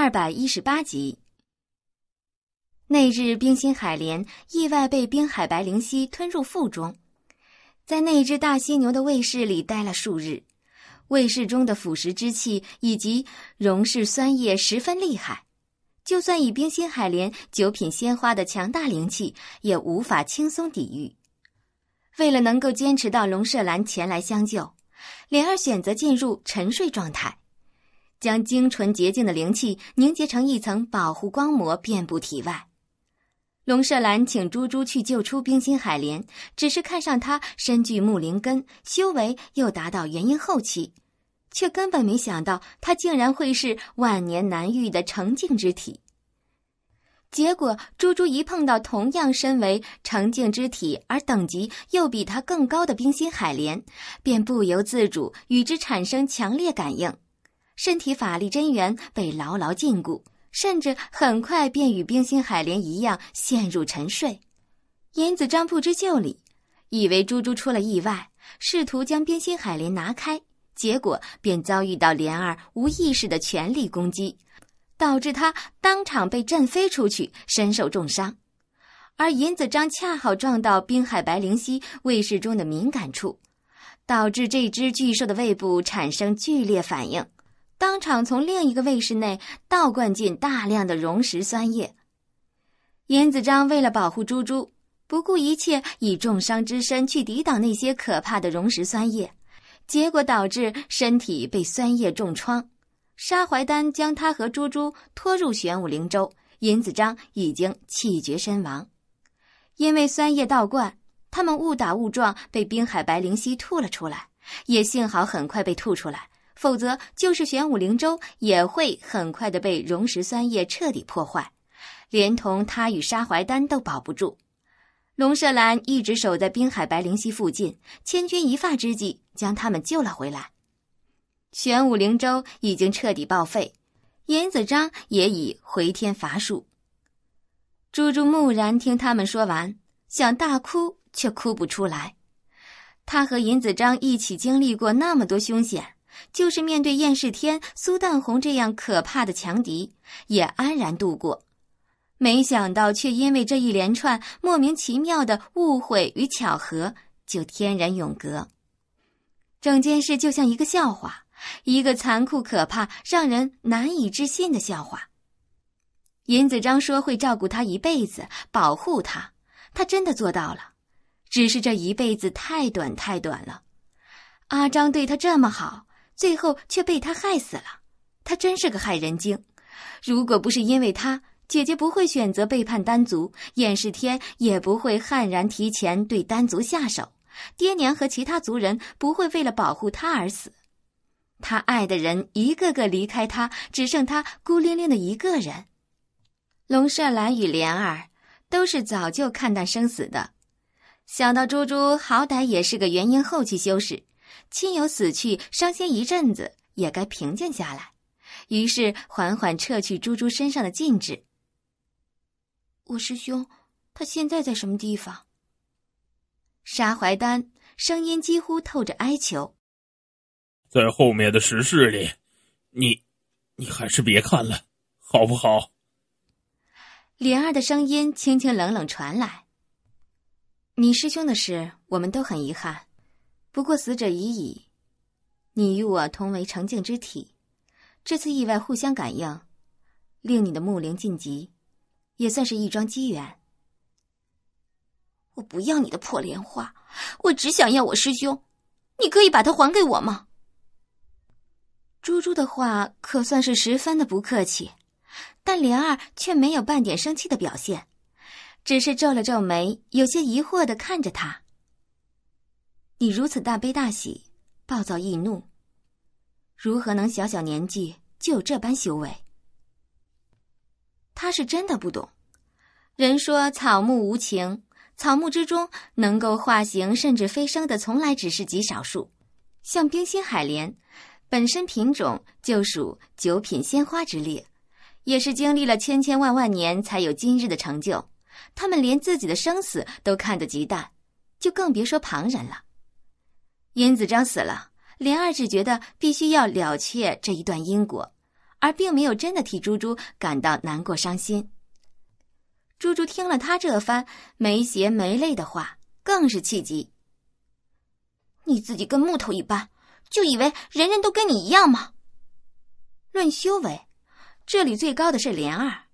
二百一十八集。那日，冰心海莲意外被冰海白灵犀吞入腹中，在那只大犀牛的胃室里待了数日。胃室中的腐蚀之气以及溶氏酸液十分厉害，就算以冰心海莲九品鲜花的强大灵气也无法轻松抵御。为了能够坚持到龙舍兰前来相救，莲儿选择进入沉睡状态。将精纯洁净的灵气凝结成一层保护光膜，遍布体外。龙舍兰请珠珠去救出冰心海莲，只是看上他身具木灵根，修为又达到元婴后期，却根本没想到他竟然会是万年难遇的澄净之体。结果，珠珠一碰到同样身为澄净之体而等级又比他更高的冰心海莲，便不由自主与之产生强烈感应。身体法力真元被牢牢禁锢，甚至很快便与冰心海莲一样陷入沉睡。尹子章不知就里，以为珠珠出了意外，试图将冰心海莲拿开，结果便遭遇到莲儿无意识的全力攻击，导致他当场被震飞出去，身受重伤。而尹子章恰好撞到冰海白灵犀胃室中的敏感处，导致这只巨兽的胃部产生剧烈反应。当场从另一个卫室内倒灌进大量的溶石酸液。尹子章为了保护猪猪，不顾一切以重伤之身去抵挡那些可怕的溶石酸液，结果导致身体被酸液重创。沙怀丹将他和猪猪拖入玄武灵州，尹子章已经气绝身亡，因为酸液倒灌，他们误打误撞被滨海白灵犀吐了出来，也幸好很快被吐出来。否则，就是玄武灵舟也会很快的被溶石酸液彻底破坏，连同他与沙怀丹都保不住。龙舍兰一直守在滨海白灵溪附近，千钧一发之际将他们救了回来。玄武灵舟已经彻底报废，尹子章也已回天乏术。朱珠木然听他们说完，想大哭却哭不出来。他和尹子章一起经历过那么多凶险。就是面对燕世天、苏淡红这样可怕的强敌，也安然度过。没想到，却因为这一连串莫名其妙的误会与巧合，就天人永隔。整件事就像一个笑话，一个残酷、可怕、让人难以置信的笑话。尹子章说会照顾他一辈子，保护他，他真的做到了。只是这一辈子太短太短了。阿章对他这么好。最后却被他害死了，他真是个害人精。如果不是因为他，姐姐不会选择背叛丹族，燕世天也不会悍然提前对丹族下手，爹娘和其他族人不会为了保护他而死。他爱的人一个个离开他，只剩他孤零零的一个人。龙舍兰与莲儿都是早就看淡生死的，想到猪猪好歹也是个元婴后期修士。亲友死去，伤心一阵子也该平静下来。于是缓缓撤去猪猪身上的禁制。我师兄，他现在在什么地方？沙怀丹声音几乎透着哀求：“在后面的石室里。”你，你还是别看了，好不好？莲儿的声音清清冷冷传来：“你师兄的事，我们都很遗憾。”不过死者已矣，你与我同为成净之体，这次意外互相感应，令你的木灵晋级，也算是一桩机缘。我不要你的破莲花，我只想要我师兄，你可以把它还给我吗？猪珠的话可算是十分的不客气，但莲儿却没有半点生气的表现，只是皱了皱眉，有些疑惑的看着他。你如此大悲大喜，暴躁易怒。如何能小小年纪就有这般修为？他是真的不懂。人说草木无情，草木之中能够化形甚至飞升的，从来只是极少数。像冰心海莲，本身品种就属九品鲜花之列，也是经历了千千万万年才有今日的成就。他们连自己的生死都看得极淡，就更别说旁人了。殷子章死了，莲儿只觉得必须要了却这一段因果，而并没有真的替猪猪感到难过伤心。猪猪听了他这番没血没泪的话，更是气急。你自己跟木头一般，就以为人人都跟你一样吗？论修为，这里最高的是莲儿，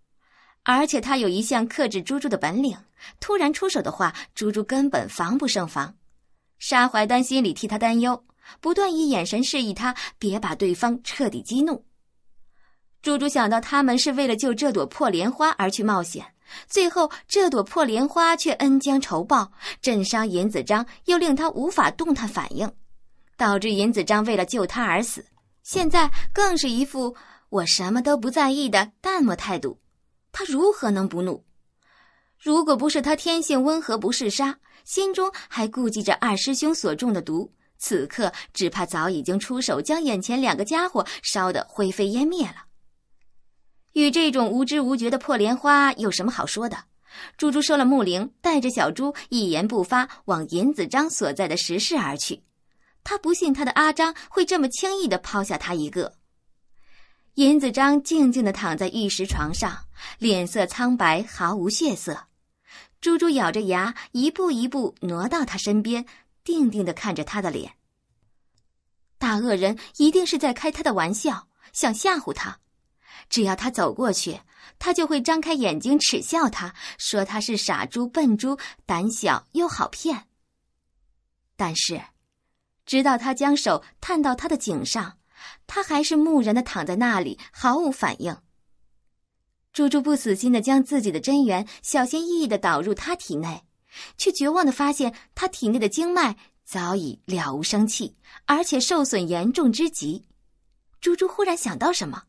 而且他有一项克制猪猪的本领，突然出手的话，猪猪根本防不胜防。沙怀丹心里替他担忧，不断以眼神示意他别把对方彻底激怒。朱珠想到他们是为了救这朵破莲花而去冒险，最后这朵破莲花却恩将仇报，震伤尹子章，又令他无法动弹反应，导致尹子章为了救他而死。现在更是一副我什么都不在意的淡漠态度，他如何能不怒？如果不是他天性温和不嗜杀，心中还顾忌着二师兄所中的毒，此刻只怕早已经出手将眼前两个家伙烧得灰飞烟灭了。与这种无知无觉的破莲花有什么好说的？猪猪收了木灵，带着小猪一言不发往尹子章所在的石室而去。他不信他的阿章会这么轻易的抛下他一个。尹子章静静的躺在玉石床上，脸色苍白，毫无血色。猪猪咬着牙，一步一步挪到他身边，定定的看着他的脸。大恶人一定是在开他的玩笑，想吓唬他。只要他走过去，他就会张开眼睛耻笑他，说他是傻猪、笨猪、胆小又好骗。但是，直到他将手探到他的颈上，他还是木然的躺在那里，毫无反应。猪猪不死心的将自己的真元小心翼翼的导入他体内，却绝望的发现他体内的经脉早已了无生气，而且受损严重之极。猪猪忽然想到什么，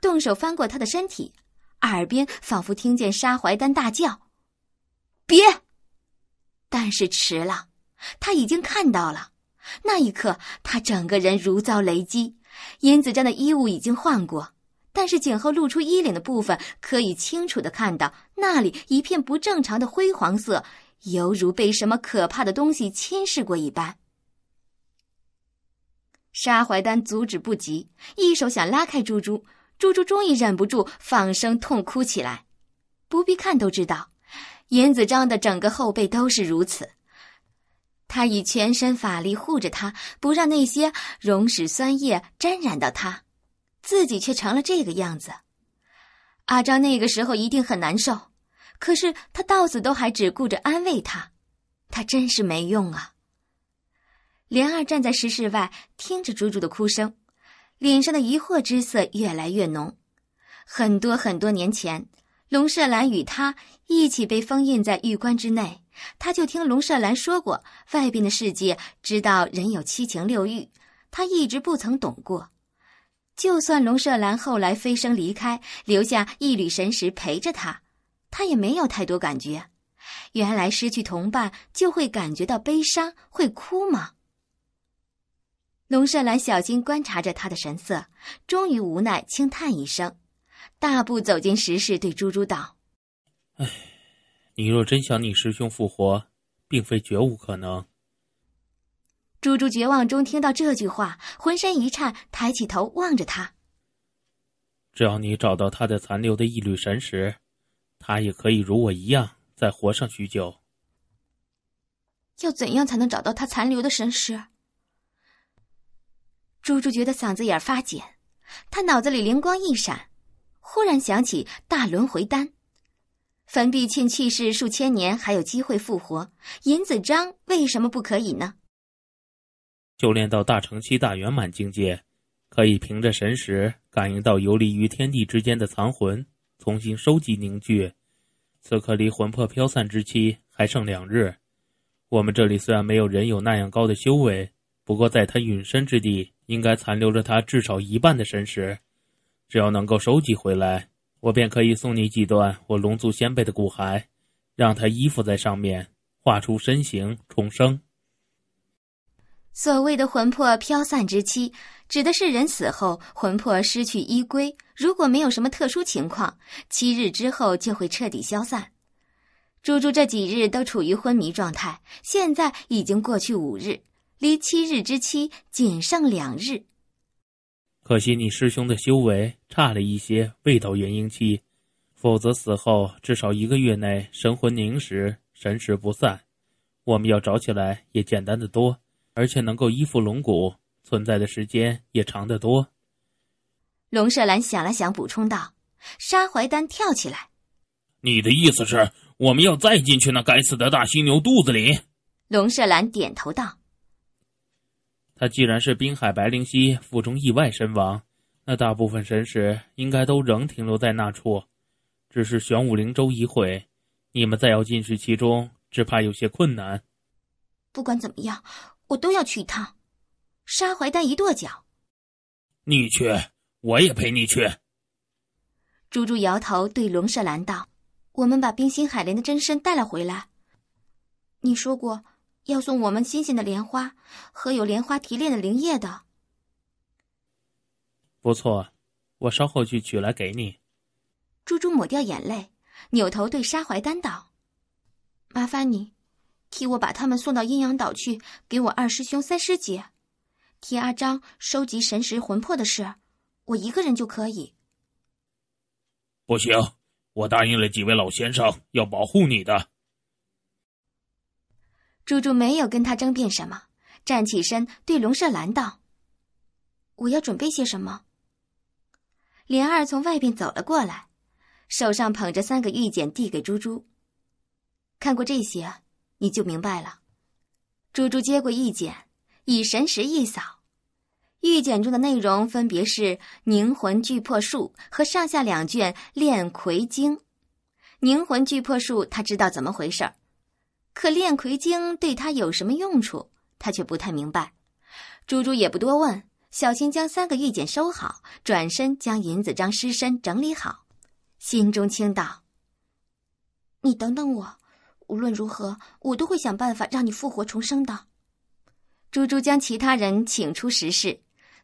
动手翻过他的身体，耳边仿佛听见沙怀丹大叫：“别！”但是迟了，他已经看到了。那一刻，他整个人如遭雷击，殷子章的衣物已经换过。但是颈后露出衣领的部分，可以清楚的看到那里一片不正常的灰黄色，犹如被什么可怕的东西侵蚀过一般。沙怀丹阻止不及，一手想拉开猪猪，猪猪终于忍不住放声痛哭起来。不必看都知道，尹子章的整个后背都是如此。他以全身法力护着他，不让那些溶石酸液沾染到他。自己却成了这个样子，阿昭那个时候一定很难受，可是他到死都还只顾着安慰他，他真是没用啊。莲儿站在石室外，听着珠珠的哭声，脸上的疑惑之色越来越浓。很多很多年前，龙舍兰与他一起被封印在玉棺之内，他就听龙舍兰说过，外边的世界知道人有七情六欲，他一直不曾懂过。就算龙舍兰后来飞升离开，留下一缕神识陪着他，他也没有太多感觉。原来失去同伴就会感觉到悲伤，会哭吗？龙舍兰小心观察着他的神色，终于无奈轻叹一声，大步走进石室，对猪猪道：“哎，你若真想你师兄复活，并非绝无可能。”猪猪绝望中听到这句话，浑身一颤，抬起头望着他。只要你找到他的残留的一缕神识，他也可以如我一样再活上许久。要怎样才能找到他残留的神识？猪猪觉得嗓子眼发紧，他脑子里灵光一闪，忽然想起大轮回丹。樊碧庆去世数千年还有机会复活，尹子章为什么不可以呢？修炼到大乘期大圆满境界，可以凭着神识感应到游离于天地之间的残魂，重新收集凝聚。此刻离魂魄飘散之期还剩两日。我们这里虽然没有人有那样高的修为，不过在他陨身之地，应该残留着他至少一半的神识。只要能够收集回来，我便可以送你几段我龙族先辈的骨骸，让他依附在上面，画出身形，重生。所谓的魂魄飘散之期，指的是人死后魂魄失去依归。如果没有什么特殊情况，七日之后就会彻底消散。猪猪这几日都处于昏迷状态，现在已经过去五日，离七日之期仅剩两日。可惜你师兄的修为差了一些，未到元婴期，否则死后至少一个月内神魂凝实，神识不散，我们要找起来也简单的多。而且能够依附龙骨存在的时间也长得多。龙舍兰想了想，补充道：“沙怀丹跳起来，你的意思是，我们要再进去那该死的大犀牛肚子里？”龙舍兰点头道：“他既然是滨海白灵溪腹中意外身亡，那大部分神识应该都仍停留在那处，只是玄武灵州已毁，你们再要进去其中，只怕有些困难。不管怎么样。”我都要去一趟，沙怀丹一跺脚。你去，我也陪你去。猪猪摇头对龙舍兰道：“我们把冰心海莲的真身带了回来。你说过要送我们新鲜的莲花和有莲花提炼的灵液的。”不错，我稍后去取来给你。猪猪抹掉眼泪，扭头对沙怀丹道：“麻烦你。”替我把他们送到阴阳岛去，给我二师兄、三师姐，替阿张收集神石魂魄的事，我一个人就可以。不行，我答应了几位老先生要保护你的。珠珠没有跟他争辩什么，站起身对龙舍兰道：“我要准备些什么？”莲儿从外边走了过来，手上捧着三个玉简递给珠珠，看过这些。你就明白了。珠珠接过玉简，以神识一扫，玉简中的内容分别是凝魂聚魄术和上下两卷炼葵经。凝魂聚魄术他知道怎么回事儿，可炼葵经对他有什么用处，他却不太明白。珠珠也不多问，小心将三个玉简收好，转身将银子章尸身整理好，心中轻道：“你等等我。”无论如何，我都会想办法让你复活重生的。珠珠将其他人请出石室，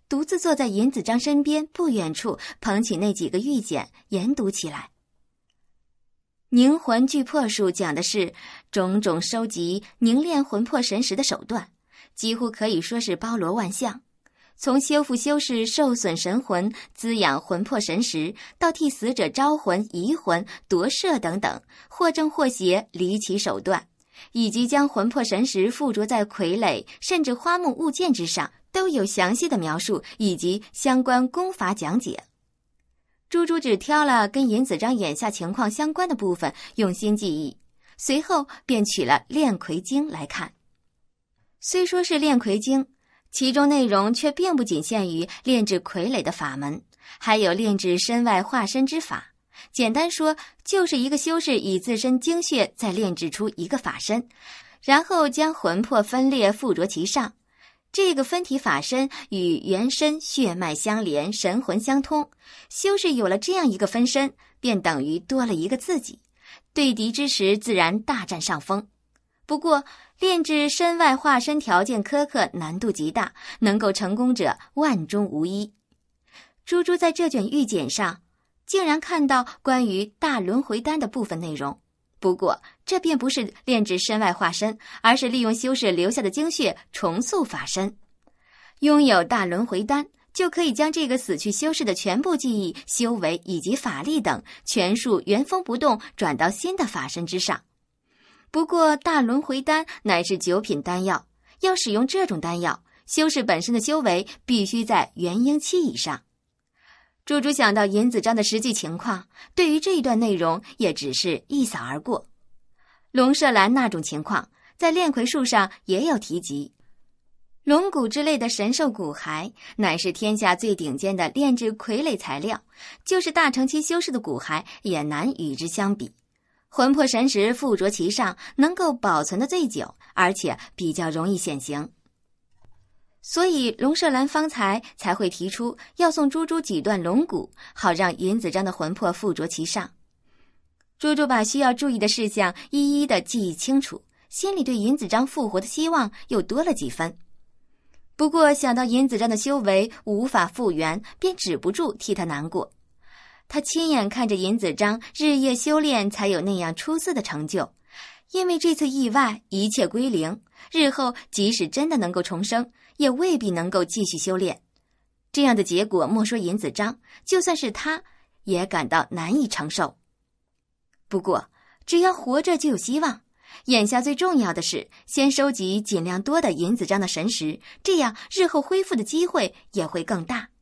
独自坐在尹子章身边不远处，捧起那几个玉简研读起来。凝魂聚魄术讲的是种种收集、凝练魂魄神识的手段，几乎可以说是包罗万象。从修复、修饰受损神魂，滋养魂魄神识，到替死者招魂、移魂、夺舍等等，或正或邪、离奇手段，以及将魂魄神识附着在傀儡甚至花木物件之上，都有详细的描述以及相关功法讲解。猪猪只挑了跟尹子章眼下情况相关的部分，用心记忆，随后便取了《炼魁经》来看。虽说是炼魁经。其中内容却并不仅限于炼制傀儡的法门，还有炼制身外化身之法。简单说，就是一个修士以自身精血再炼制出一个法身，然后将魂魄分裂附着其上。这个分体法身与原身血脉相连，神魂相通。修士有了这样一个分身，便等于多了一个自己，对敌之时自然大占上风。不过，炼制身外化身条件苛刻，难度极大，能够成功者万中无一。珠珠在这卷玉简上，竟然看到关于大轮回丹的部分内容。不过，这便不是炼制身外化身，而是利用修士留下的精血重塑法身。拥有大轮回丹，就可以将这个死去修士的全部记忆、修为以及法力等，全数原封不动转到新的法身之上。不过，大轮回丹乃是九品丹药，要使用这种丹药，修士本身的修为必须在元婴期以上。猪猪想到尹子章的实际情况，对于这一段内容也只是一扫而过。龙舍兰那种情况，在炼葵术上也有提及。龙骨之类的神兽骨骸，乃是天下最顶尖的炼制傀儡材料，就是大乘期修士的骨骸，也难与之相比。魂魄神识附着其上，能够保存的最久，而且比较容易显形。所以龙舍兰方才才会提出要送猪猪几段龙骨，好让尹子章的魂魄附着其上。猪猪把需要注意的事项一一的记忆清楚，心里对尹子章复活的希望又多了几分。不过想到尹子章的修为无法复原，便止不住替他难过。他亲眼看着尹子章日夜修炼，才有那样出色的成就。因为这次意外，一切归零。日后即使真的能够重生，也未必能够继续修炼。这样的结果，莫说尹子章，就算是他，也感到难以承受。不过，只要活着就有希望。眼下最重要的是，先收集尽量多的尹子章的神识，这样日后恢复的机会也会更大。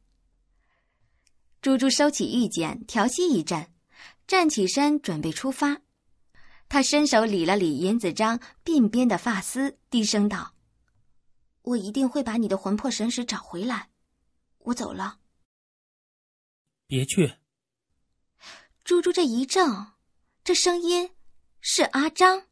猪猪收起玉简，调息一阵，站起身准备出发。他伸手理了理银子章鬓边的发丝，低声道：“我一定会把你的魂魄神识找回来，我走了。”别去！猪猪这一怔，这声音是阿张。